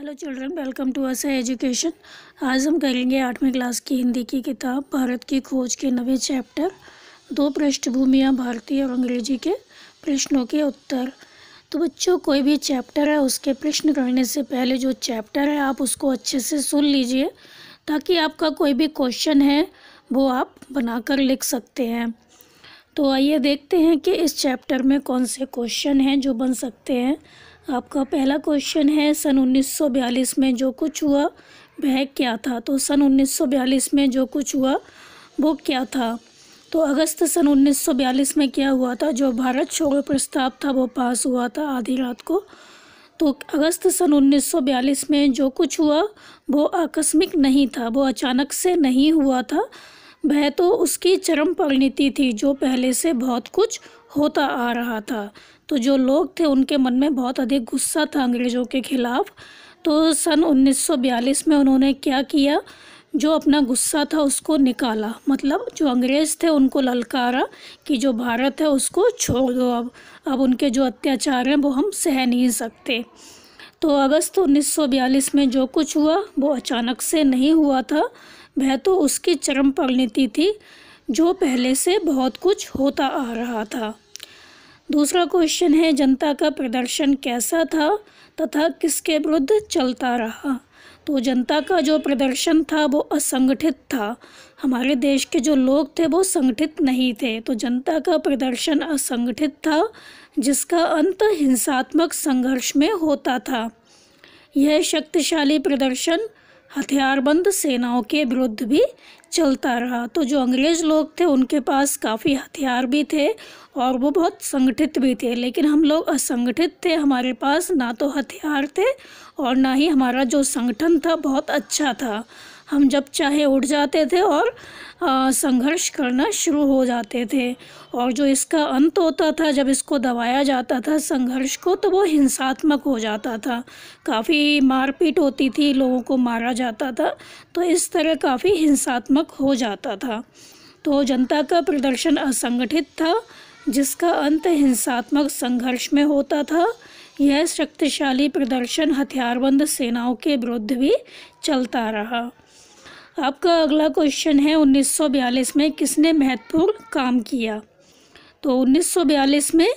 hello children welcome to us education आज हम करेंगे आठवीं क्लास की हिंदी की किताब भारत की खोज के नवे चैप्टर दो पृष्ठभूमियाँ भारतीय और अंग्रेजी के प्रश्नों के उत्तर तो बच्चों कोई भी चैप्टर है उसके प्रश्न करने से पहले जो चैप्टर है आप उसको अच्छे से सुन लीजिए ताकि आपका कोई भी क्वेश्चन है वो आप बनाकर लिख सकते हैं तो आइए देखते हैं कि इस चैप्टर में कौन से क्वेश्चन हैं जो बन सकते हैं आपका पहला क्वेश्चन है सन 1942 में जो कुछ हुआ वह क्या था तो सन 1942 में जो कुछ हुआ वो क्या था तो अगस्त सन 1942 में क्या हुआ था जो भारत छोड़ो प्रस्ताव था वो पास हुआ था आधी रात को तो अगस्त सन 1942 में जो कुछ हुआ वो आकस्मिक नहीं था वो अचानक से नहीं हुआ था वह तो उसकी चरम परिणति थी जो पहले से बहुत कुछ होता आ रहा था तो जो लोग थे उनके मन में बहुत अधिक गुस्सा था अंग्रेज़ों के ख़िलाफ़ तो सन 1942 में उन्होंने क्या किया जो अपना गुस्सा था उसको निकाला मतलब जो अंग्रेज़ थे उनको ललकारा कि जो भारत है उसको छोड़ दो अब अब उनके जो अत्याचार हैं वो हम सह नहीं सकते तो अगस्त 1942 में जो कुछ हुआ वो अचानक से नहीं हुआ था वह तो उसकी चरम परिणति थी जो पहले से बहुत कुछ होता आ रहा था दूसरा क्वेश्चन है जनता का प्रदर्शन कैसा था तथा किसके विरुद्ध चलता रहा तो जनता का जो प्रदर्शन था वो असंगठित था हमारे देश के जो लोग थे वो संगठित नहीं थे तो जनता का प्रदर्शन असंगठित था जिसका अंत हिंसात्मक संघर्ष में होता था यह शक्तिशाली प्रदर्शन हथियारबंद सेनाओं के विरुद्ध भी चलता रहा तो जो अंग्रेज़ लोग थे उनके पास काफ़ी हथियार भी थे और वो बहुत संगठित भी थे लेकिन हम लोग असंगठित थे हमारे पास ना तो हथियार थे और ना ही हमारा जो संगठन था बहुत अच्छा था हम जब चाहे उठ जाते थे और संघर्ष करना शुरू हो जाते थे और जो इसका अंत होता था जब इसको दबाया जाता था संघर्ष को तो वो हिंसात्मक हो जाता था काफ़ी मारपीट होती थी लोगों को मारा जाता था तो इस तरह काफ़ी हिंसात्मक हो जाता था तो जनता का प्रदर्शन असंगठित था जिसका अंत हिंसात्मक संघर्ष में होता था यह शक्तिशाली प्रदर्शन हथियारबंद सेनाओं के विरुद्ध भी चलता रहा आपका अगला क्वेश्चन है 1942 में किसने महत्वपूर्ण काम किया तो 1942 में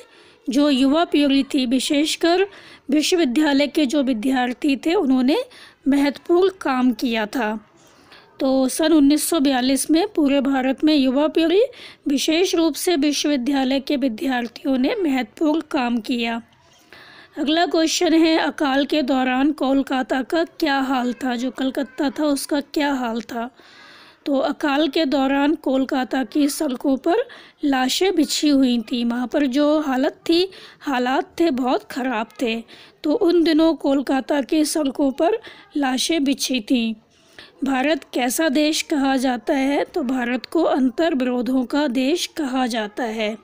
जो युवा पीढ़ी थी विशेषकर विश्वविद्यालय के जो विद्यार्थी थे उन्होंने महत्वपूर्ण काम किया था तो सन 1942 में पूरे भारत में युवा पीढ़ी विशेष रूप से विश्वविद्यालय के विद्यार्थियों ने महत्वपूर्ण काम किया अगला क्वेश्चन है अकाल के दौरान कोलकाता का क्या हाल था जो कलकत्ता था उसका क्या हाल था तो अकाल के दौरान कोलकाता की सड़कों पर लाशें बिछी हुई थी वहाँ पर जो हालत थी हालात थे बहुत ख़राब थे तो उन दिनों कोलकाता की सड़कों पर लाशें बिछी थीं भारत कैसा देश कहा जाता है तो भारत को अंतर विरोधों का देश कहा जाता है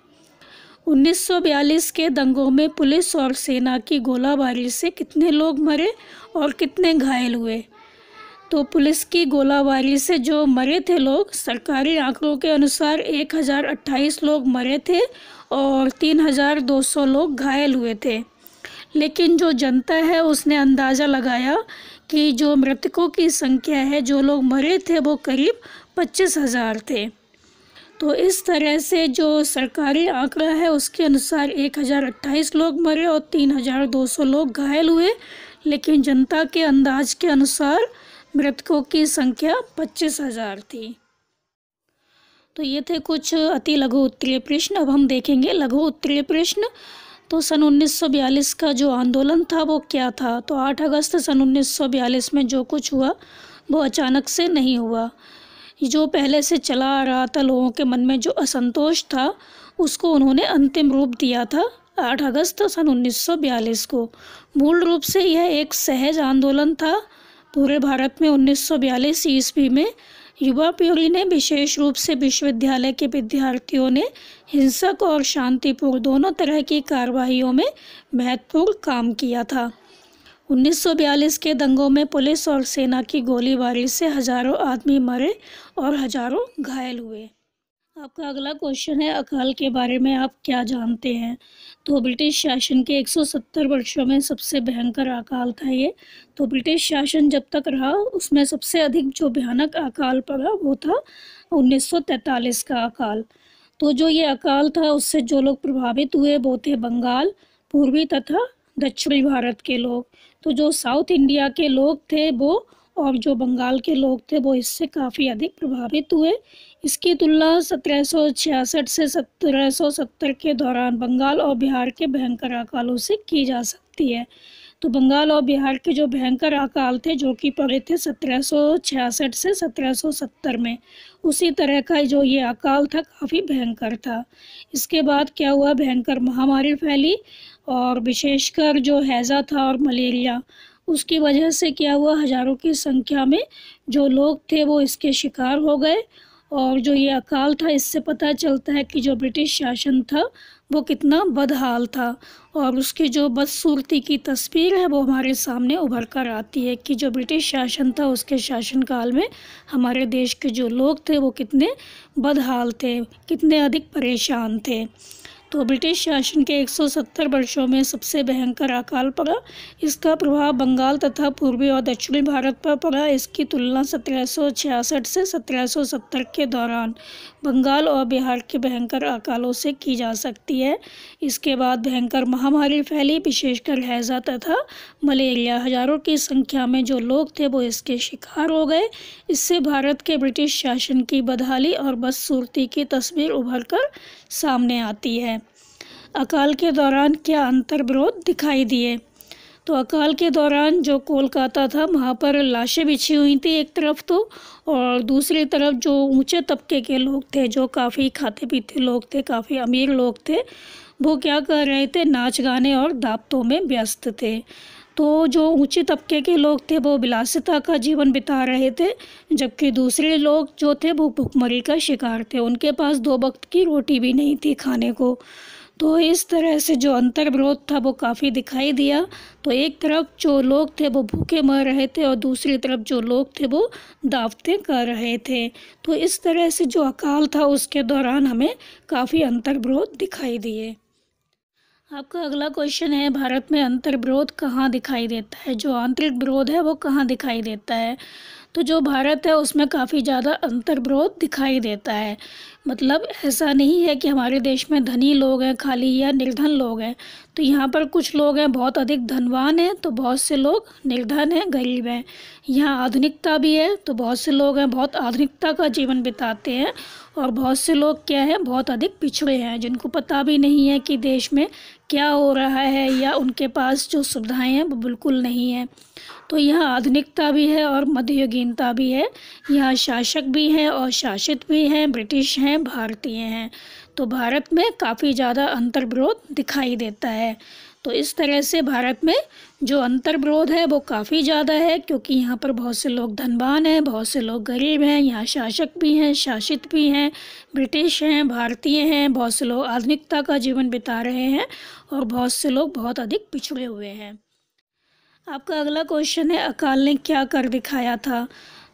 1942 के दंगों में पुलिस और सेना की गोलाबारी से कितने लोग मरे और कितने घायल हुए तो पुलिस की गोलाबारी से जो मरे थे लोग सरकारी आंकड़ों के अनुसार 1028 लोग मरे थे और 3200 लोग घायल हुए थे लेकिन जो जनता है उसने अंदाज़ा लगाया कि जो मृतकों की संख्या है जो लोग मरे थे वो करीब पच्चीस हज़ार थे तो इस तरह से जो सरकारी आंकड़ा है उसके अनुसार एक हज़ार अट्ठाईस लोग मरे और तीन हज़ार दो सौ लोग घायल हुए लेकिन जनता के अंदाज के अनुसार मृतकों की संख्या पच्चीस हज़ार थी तो ये थे कुछ अति लघु उत्तरीय प्रश्न अब हम देखेंगे लघु उत्तरीय प्रश्न तो सन 1942 का जो आंदोलन था वो क्या था तो 8 अगस्त सन 1942 में जो कुछ हुआ वो अचानक से नहीं हुआ जो पहले से चला आ रहा था लोगों के मन में जो असंतोष था उसको उन्होंने अंतिम रूप दिया था 8 अगस्त सन 1942 को मूल रूप से यह एक सहज आंदोलन था पूरे भारत में 1942 सौ ईस्वी में युवा पीढ़ी ने विशेष रूप से विश्वविद्यालय के विद्यार्थियों ने हिंसक और शांतिपूर्ण दोनों तरह की कार्रवाइयों में महत्वपूर्ण काम किया था 1942 के दंगों में पुलिस और सेना की गोलीबारी से हज़ारों आदमी मरे और हज़ारों घायल हुए आपका अगला क्वेश्चन है अकाल के बारे में आप क्या जानते हैं तो ब्रिटिश शासन के 170 वर्षों में सबसे भयंकर अकाल था ये तो ब्रिटिश शासन जब तक रहा उसमें सबसे अधिक जो भयानक अकाल पड़ा वो था 1943 का अकाल तो जो ये अकाल था उससे जो लोग प्रभावित हुए वो थे बंगाल पूर्वी तथा दक्षिणी भारत के लोग तो जो साउथ इंडिया के लोग थे वो और जो बंगाल के लोग थे वो इससे काफ़ी अधिक प्रभावित हुए इसकी तुलना 1766 से 1770 के दौरान बंगाल और बिहार के भयंकर अकालों से की जा सकती है तो बंगाल और बिहार के जो भयंकर अकाल थे जो कि पड़े थे 1766 से 1770 में उसी तरह का जो ये अकाल था काफ़ी भयंकर था इसके बाद क्या हुआ भयंकर महामारी फैली और विशेषकर जो हैज़ा था और मलेरिया उसकी वजह से क्या हुआ हज़ारों की संख्या में जो लोग थे वो इसके शिकार हो गए और जो ये अकाल था इससे पता चलता है कि जो ब्रिटिश शासन था वो कितना बदहाल था और उसकी जो बदसूरती की तस्वीर है वो हमारे सामने उभर कर आती है कि जो ब्रिटिश शासन था उसके शासनकाल में हमारे देश के जो लोग थे वो कितने बदहाल थे कितने अधिक परेशान थे तो ब्रिटिश शासन के 170 वर्षों में सबसे भयंकर अकाल पड़ा इसका प्रभाव बंगाल तथा पूर्वी और दक्षिणी भारत पर पड़ा इसकी तुलना 1766 से 1770 के दौरान बंगाल और बिहार के भयंकर अकालों से की जा सकती है इसके बाद भयंकर महामारी फैली विशेषकर हैज़ा तथा मलेरिया हजारों की संख्या में जो लोग थे वो इसके शिकार हो गए इससे भारत के ब्रिटिश शासन की बदहाली और बदसूरती की तस्वीर उभर कर सामने आती है अकाल के दौरान क्या अंतर विरोध दिखाई दिए तो अकाल के दौरान जो कोलकाता था वहाँ पर लाशें बिछी हुई थी एक तरफ तो और दूसरी तरफ जो ऊंचे तबके के लोग थे जो काफ़ी खाते पीते लोग थे काफ़ी अमीर लोग थे वो क्या कर रहे थे नाच गाने और दावतों में व्यस्त थे तो जो ऊंचे तबके के लोग थे वो विलासिता का जीवन बिता रहे थे जबकि दूसरे लोग जो थे वो भुखमरी का शिकार थे उनके पास दो वक्त की रोटी भी नहीं थी खाने को तो इस तरह से जो विरोध था वो काफ़ी दिखाई दिया तो एक तरफ जो लोग थे वो भूखे मर रहे थे और दूसरी तरफ जो लोग थे वो दावतें कर रहे थे तो इस तरह से जो अकाल था उसके दौरान हमें काफ़ी विरोध दिखाई दिए आपका अगला क्वेश्चन है भारत में अंतर्विरोध कहाँ दिखाई देता है जो आंतरिक विरोध है वो कहाँ दिखाई देता है तो जो भारत है उसमें काफ़ी ज़्यादा अंतर्विरोध दिखाई देता है मतलब ऐसा नहीं है कि हमारे देश में धनी लोग हैं खाली या निर्धन लोग हैं तो यहाँ पर कुछ लोग हैं बहुत अधिक धनवान हैं तो बहुत से लोग निर्धन हैं गरीब हैं यहाँ आधुनिकता भी है तो बहुत से लोग हैं बहुत आधुनिकता का जीवन बिताते हैं और बहुत से लोग क्या हैं बहुत अधिक पिछड़े हैं जिनको पता भी नहीं है कि देश में क्या हो रहा है या उनके पास जो सुविधाएँ हैं वो बिल्कुल नहीं हैं तो यहाँ आधुनिकता भी है और मध्ययुगीनता भी है यहाँ शासक भी हैं और शासित भी हैं ब्रिटिश हैं हैं भारतीय हैं तो भारत में काफ़ी ज़्यादा अंतर्विरोध दिखाई देता है तो इस तरह से भारत में जो अंतर्विरोध है वो काफ़ी ज़्यादा है क्योंकि यहाँ पर बहुत से लोग धनबान हैं बहुत से लोग गरीब हैं यहाँ शासक भी हैं शासित भी हैं ब्रिटिश हैं भारतीय हैं बहुत से लोग आधुनिकता का जीवन बिता रहे हैं और बहुत से लोग बहुत अधिक पिछड़े हुए हैं आपका अगला क्वेश्चन है अकाल ने क्या कर दिखाया था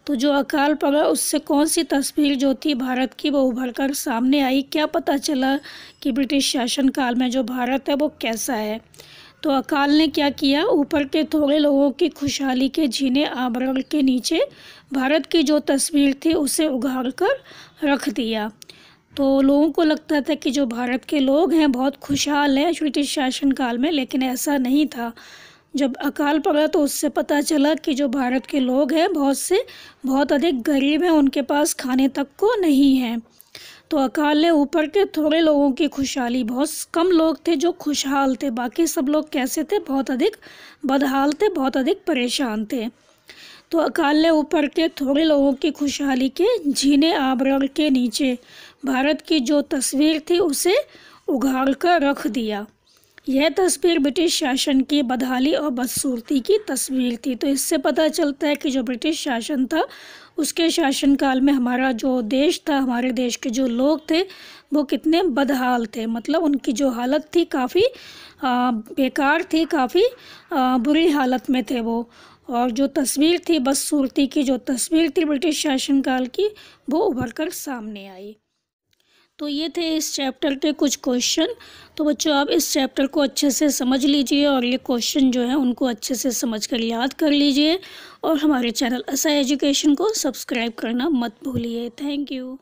तो जो अकाल पड़ा उससे कौन सी तस्वीर जो थी भारत की वो उभर कर सामने आई क्या पता चला कि ब्रिटिश शासन काल में जो भारत है वो कैसा है तो अकाल ने क्या किया ऊपर के थोड़े लोगों की खुशहाली के जीने आवरण के नीचे भारत की जो तस्वीर थी उसे उघाड़ कर रख दिया तो लोगों को लगता था कि जो भारत के लोग हैं बहुत खुशहाल हैं ब्रिटिश शासन काल में लेकिन ऐसा नहीं था जब अकाल पड़ा तो उससे पता चला कि जो भारत के लोग हैं बहुत से बहुत अधिक गरीब हैं उनके पास खाने तक को नहीं है तो अकाल ने ऊपर के थोड़े लोगों की खुशहाली बहुत कम लोग थे जो खुशहाल थे बाकी सब लोग कैसे थे बहुत अधिक बदहाल थे बहुत अधिक परेशान थे तो अकाल ने ऊपर के थोड़े लोगों की खुशहाली के जीने आबरण के नीचे भारत की जो तस्वीर थी उसे उघाड़ कर रख दिया यह तस्वीर ब्रिटिश शासन की बदहाली और बदसूरती की तस्वीर थी तो इससे पता चलता है कि जो ब्रिटिश शासन था उसके शासनकाल में हमारा जो देश था हमारे देश के जो लोग थे वो कितने बदहाल थे मतलब उनकी जो हालत थी काफ़ी बेकार थी काफ़ी बुरी हालत में थे वो और जो तस्वीर थी बदसूरती की जो तस्वीर थी ब्रिटिश शासनकाल की वो उभर कर सामने आई तो ये थे इस चैप्टर के कुछ क्वेश्चन तो बच्चों आप इस चैप्टर को अच्छे से समझ लीजिए और ये क्वेश्चन जो है उनको अच्छे से समझ कर याद कर लीजिए और हमारे चैनल असा एजुकेशन को सब्सक्राइब करना मत भूलिए थैंक यू